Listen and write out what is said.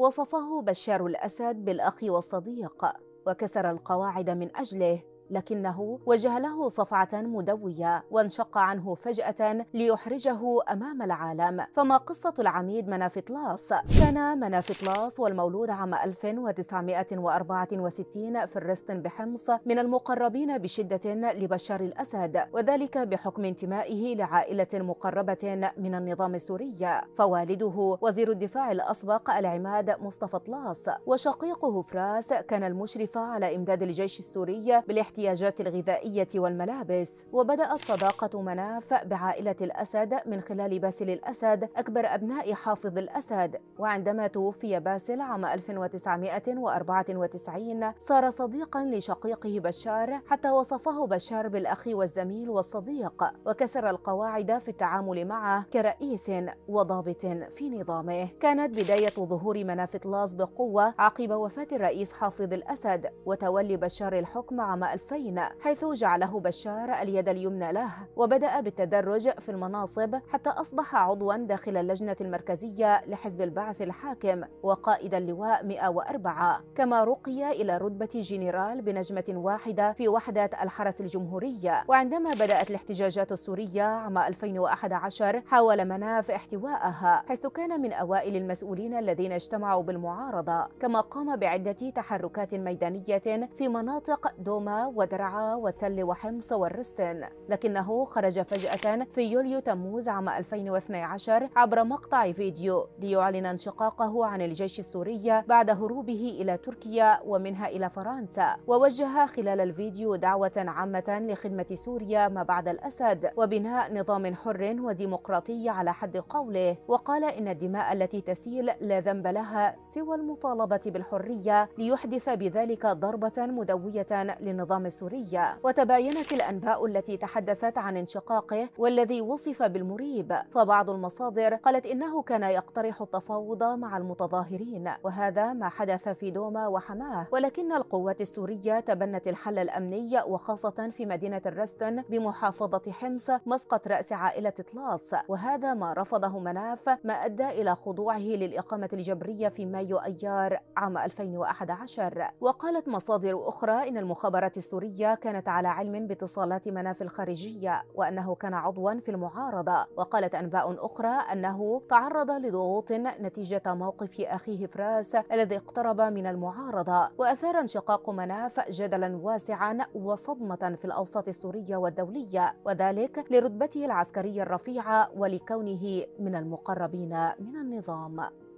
وصفه بشار الأسد بالأخ والصديق وكسر القواعد من أجله لكنه وجه له صفعة مدوية وانشق عنه فجأة ليحرجه أمام العالم فما قصة العميد منافطلاس؟ كان منافطلاس والمولود عام 1964 في الرستن بحمص من المقربين بشدة لبشار الأسد وذلك بحكم انتمائه لعائلة مقربة من النظام السوري فوالده وزير الدفاع الأسبق العماد مصطفى طلاس وشقيقه فراس كان المشرف على إمداد الجيش السوري بالاحتياج الاحتياجات الغذائية والملابس وبدأت صداقة مناف بعائلة الأسد من خلال باسل الأسد أكبر أبناء حافظ الأسد وعندما توفي باسل عام 1994 صار صديقا لشقيقه بشار حتى وصفه بشار بالأخ والزميل والصديق وكسر القواعد في التعامل معه كرئيس وضابط في نظامه كانت بداية ظهور مناف طلاس بقوة عقب وفاة الرئيس حافظ الأسد وتولي بشار الحكم عام 1000 الطرفين حيث جعله بشار اليد اليمنى له وبدأ بالتدرج في المناصب حتى أصبح عضوا داخل اللجنة المركزية لحزب البعث الحاكم وقائد اللواء 104 كما رقي إلى رتبة جنرال بنجمة واحدة في وحدة الحرس الجمهورية وعندما بدأت الاحتجاجات السورية عام 2011 حاول مناف احتوائها حيث كان من أوائل المسؤولين الذين اجتمعوا بالمعارضة كما قام بعدة تحركات ميدانية في مناطق دوما ودرعا وتل وحمص والرستن لكنه خرج فجأة في يوليو تموز عام 2012 عبر مقطع فيديو ليعلن انشقاقه عن الجيش السوري بعد هروبه إلى تركيا ومنها إلى فرنسا ووجه خلال الفيديو دعوة عامة لخدمة سوريا ما بعد الأسد وبناء نظام حر وديمقراطي على حد قوله وقال إن الدماء التي تسيل لا ذنب لها سوى المطالبة بالحرية ليحدث بذلك ضربة مدوية لنظام النظام السوري وتباينت الأنباء التي تحدثت عن انشقاقه والذي وصف بالمريب فبعض المصادر قالت إنه كان يقترح التفاوض مع المتظاهرين وهذا ما حدث في دوما وحماه ولكن القوات السورية تبنت الحل الأمني وخاصة في مدينة الرستن بمحافظة حمص مسقط رأس عائلة طلاس وهذا ما رفضه مناف ما أدى إلى خضوعه للإقامة الجبرية في مايو أيار عام 2011 وقالت مصادر أخرى إن المخابرات السورية السورية كانت على علم باتصالات مناف الخارجية وأنه كان عضوا في المعارضة وقالت أنباء أخرى أنه تعرض لضغوط نتيجة موقف أخيه فراس الذي اقترب من المعارضة وأثار انشقاق مناف جدلا واسعا وصدمة في الأوساط السورية والدولية وذلك لرتبته العسكرية الرفيعة ولكونه من المقربين من النظام